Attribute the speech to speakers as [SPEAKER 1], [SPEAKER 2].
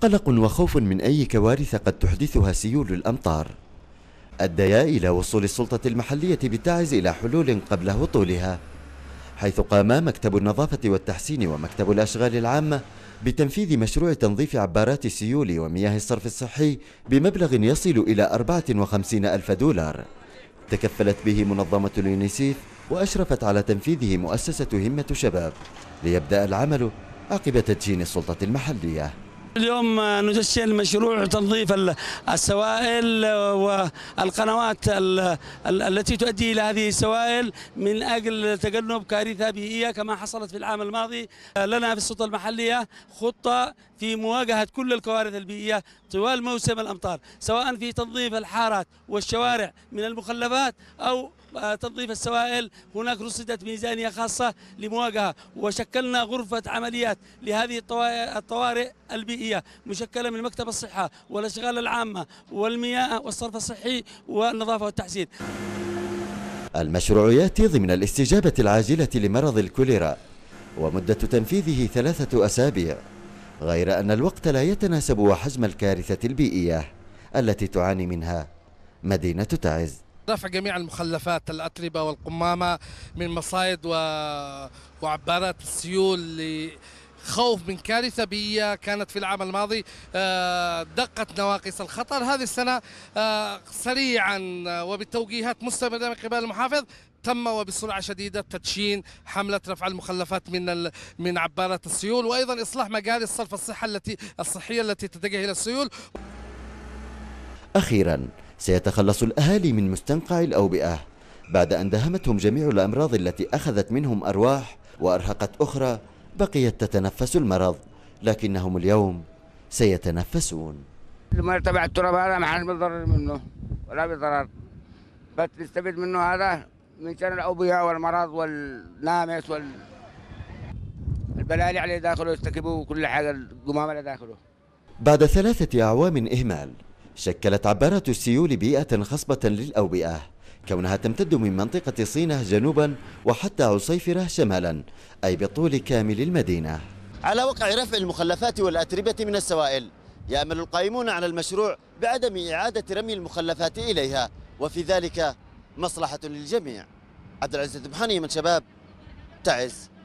[SPEAKER 1] قلق وخوف من أي كوارث قد تحدثها سيول الأمطار أديا إلى وصول السلطة المحلية بتاعز إلى حلول قبل هطولها حيث قام مكتب النظافة والتحسين ومكتب الأشغال العامة بتنفيذ مشروع تنظيف عبارات السيول ومياه الصرف الصحي بمبلغ يصل إلى 54 ألف دولار تكفلت به منظمة اليونيسيف وأشرفت على تنفيذه مؤسسة همة شباب ليبدأ العمل عقب تدشين السلطة المحلية
[SPEAKER 2] اليوم نجشن مشروع تنظيف السوائل والقنوات التي تؤدي إلى هذه السوائل من أجل تجنب كارثة بيئية كما حصلت في العام الماضي لنا في السلطة المحلية خطة في مواجهة كل الكوارث البيئية طوال موسم الأمطار سواء في تنظيف الحارات والشوارع من المخلفات أو آه، تنظيف السوائل هناك رصدت ميزانية خاصة لمواجهة وشكلنا غرفة عمليات لهذه الطوارئ البيئية البلدية مشكلة من مكتب الصحة والأشغال العامة والمياه والصرف الصحي والنظافة والتحسين
[SPEAKER 1] المشروع يأتي ضمن الاستجابة العاجلة لمرض الكوليرا ومدة تنفيذه ثلاثة أسابيع غير أن الوقت لا يتناسب وحجم الكارثة البيئية التي تعاني منها مدينة تعز
[SPEAKER 3] رفع جميع المخلفات الأتربة والقمامة من مصايد و... وعبارات السيول خوف من كارثة بيئية كانت في العام الماضي آه، دقت نواقص الخطر هذه السنة آه، سريعا وبالتوجيهات مستمرة من قبل المحافظ تم وبسرعه شديده تدشين حمله رفع المخلفات من من عباره السيول وايضا اصلاح مجالس الصرف الصحه التي الصحيه التي تتجه الى السيول.
[SPEAKER 1] اخيرا سيتخلص الاهالي من مستنقع الاوبئه بعد ان دهمتهم جميع الامراض التي اخذت منهم ارواح وارهقت اخرى بقيت تتنفس المرض لكنهم اليوم سيتنفسون
[SPEAKER 4] لما تبع التراب هذا ما حد بيتضرر منه ولا بضرر بس نستفيد منه هذا من شان الاوبياء والمرض والنامس وال البلالي عليه داخله يستكبوا كل حاجه القمامه اللي داخله
[SPEAKER 1] بعد ثلاثه اعوام اهمال شكلت عبارات السيول بيئه خصبه للاوبئه كونها تمتد من منطقة صينة جنوبا وحتى عصيفرة شمالا أي بطول كامل المدينة على وقع رفع المخلفات والأتربة من السوائل يأمل القائمون على المشروع بعدم إعادة رمي المخلفات إليها وفي ذلك مصلحة للجميع عبد العزيز من شباب تعز